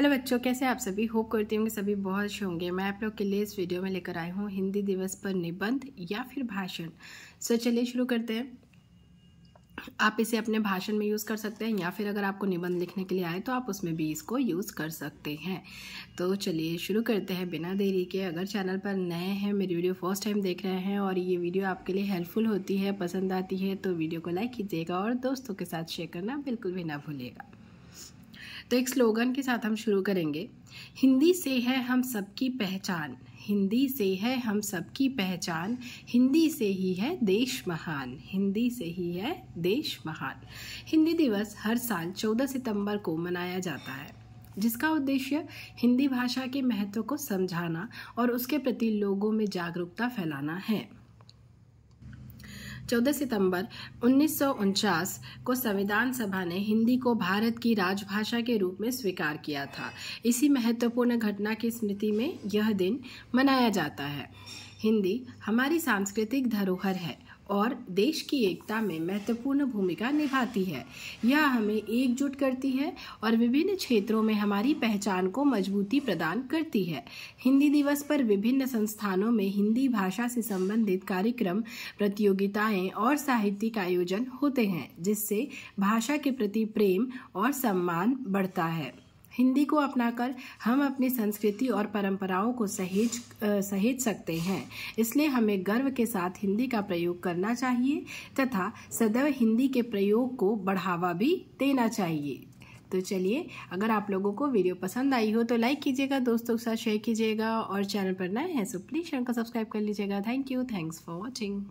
hello बच्चों कैसे आप सभी होप करती होंगे सभी बहुत अच्छे होंगे मैं आप लोग के लिए इस वीडियो में लेकर आई हूँ हिंदी दिवस पर निबंध या फिर भाषण सो चलिए शुरू करते हैं आप इसे अपने भाषण में यूज़ कर सकते हैं या फिर अगर आपको निबंध लिखने के लिए आए तो आप उसमें भी इसको यूज़ कर सकते हैं तो चलिए शुरू करते हैं बिना देरी के अगर चैनल पर नए हैं मेरी वीडियो फर्स्ट टाइम देख रहे हैं और ये वीडियो आपके लिए हेल्पफुल होती है पसंद आती है तो वीडियो को लाइक कीजिएगा और दोस्तों के साथ शेयर करना बिल्कुल भी ना भूलिएगा तो एक स्लोगन के साथ हम शुरू करेंगे हिंदी से है हम सबकी पहचान हिंदी से है हम सबकी पहचान हिंदी से ही है देश महान हिंदी से ही है देश महान हिंदी दिवस हर साल 14 सितंबर को मनाया जाता है जिसका उद्देश्य हिंदी भाषा के महत्व को समझाना और उसके प्रति लोगों में जागरूकता फैलाना है 14 सितंबर उन्नीस को संविधान सभा ने हिंदी को भारत की राजभाषा के रूप में स्वीकार किया था इसी महत्वपूर्ण घटना की स्मृति में यह दिन मनाया जाता है हिंदी हमारी सांस्कृतिक धरोहर है और देश की एकता में महत्वपूर्ण भूमिका निभाती है यह हमें एकजुट करती है और विभिन्न क्षेत्रों में हमारी पहचान को मजबूती प्रदान करती है हिंदी दिवस पर विभिन्न संस्थानों में हिंदी भाषा से संबंधित कार्यक्रम प्रतियोगिताएं और साहित्यिक आयोजन होते हैं जिससे भाषा के प्रति प्रेम और सम्मान बढ़ता है हिंदी को अपनाकर हम अपनी संस्कृति और परंपराओं को सहेज सहेज सकते हैं इसलिए हमें गर्व के साथ हिंदी का प्रयोग करना चाहिए तथा सदैव हिंदी के प्रयोग को बढ़ावा भी देना चाहिए तो चलिए अगर आप लोगों को वीडियो पसंद आई हो तो लाइक कीजिएगा दोस्तों के साथ शेयर कीजिएगा और चैनल पर नए हैं सो प्लीज़ चैनल को सब्सक्राइब कर लीजिएगा thank you thanks for watching